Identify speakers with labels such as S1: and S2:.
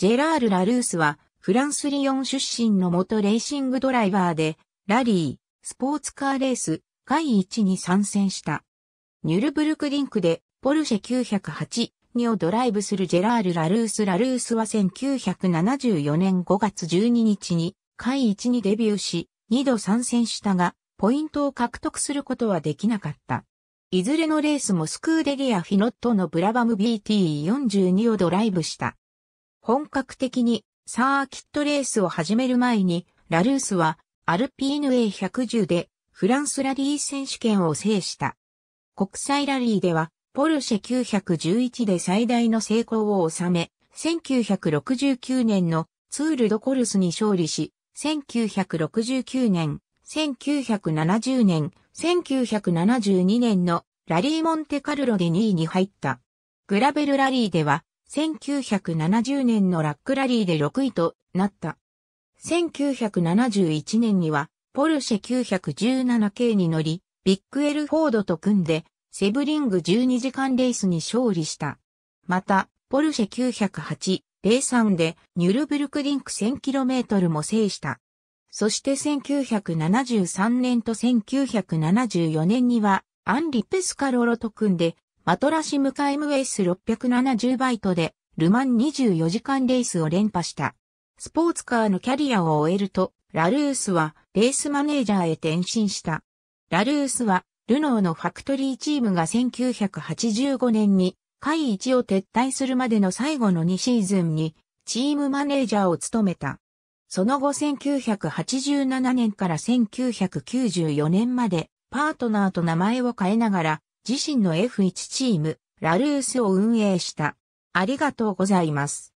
S1: ジェラール・ラルースは、フランス・リヨン出身の元レーシングドライバーで、ラリー、スポーツカーレース、会1に参戦した。ニュルブルクリンクでポルシェ908、2をドライブするジェラール・ラルース・ラルースは1974年5月12日に、会1にデビューし、2度参戦したが、ポイントを獲得することはできなかった。いずれのレースもスクーデリア・フィノットのブラバム BT42 をドライブした。本格的にサーキットレースを始める前に、ラルースはアルピーヌ A110 でフランスラリー選手権を制した。国際ラリーではポルシェ911で最大の成功を収め、1969年のツールドコルスに勝利し、1969年、1970年、1972年のラリーモンテカルロで2位に入った。グラベルラリーでは1970年のラックラリーで6位となった。1971年には、ポルシェ 917K に乗り、ビッグエルフォードと組んで、セブリング12時間レースに勝利した。また、ポルシェ908-03でニュルブルクリンク 1000km も制した。そして1973年と1974年には、アンリ・ペスカロロと組んで、アトラシムカイムエイス670バイトで、ルマン24時間レースを連覇した。スポーツカーのキャリアを終えると、ラルースはレースマネージャーへ転身した。ラルースは、ルノーのファクトリーチームが1985年に、会一を撤退するまでの最後の2シーズンに、チームマネージャーを務めた。その後1987年から1994年まで、パートナーと名前を変えながら、自身の F1 チーム、ラルースを運営した。ありがとうございます。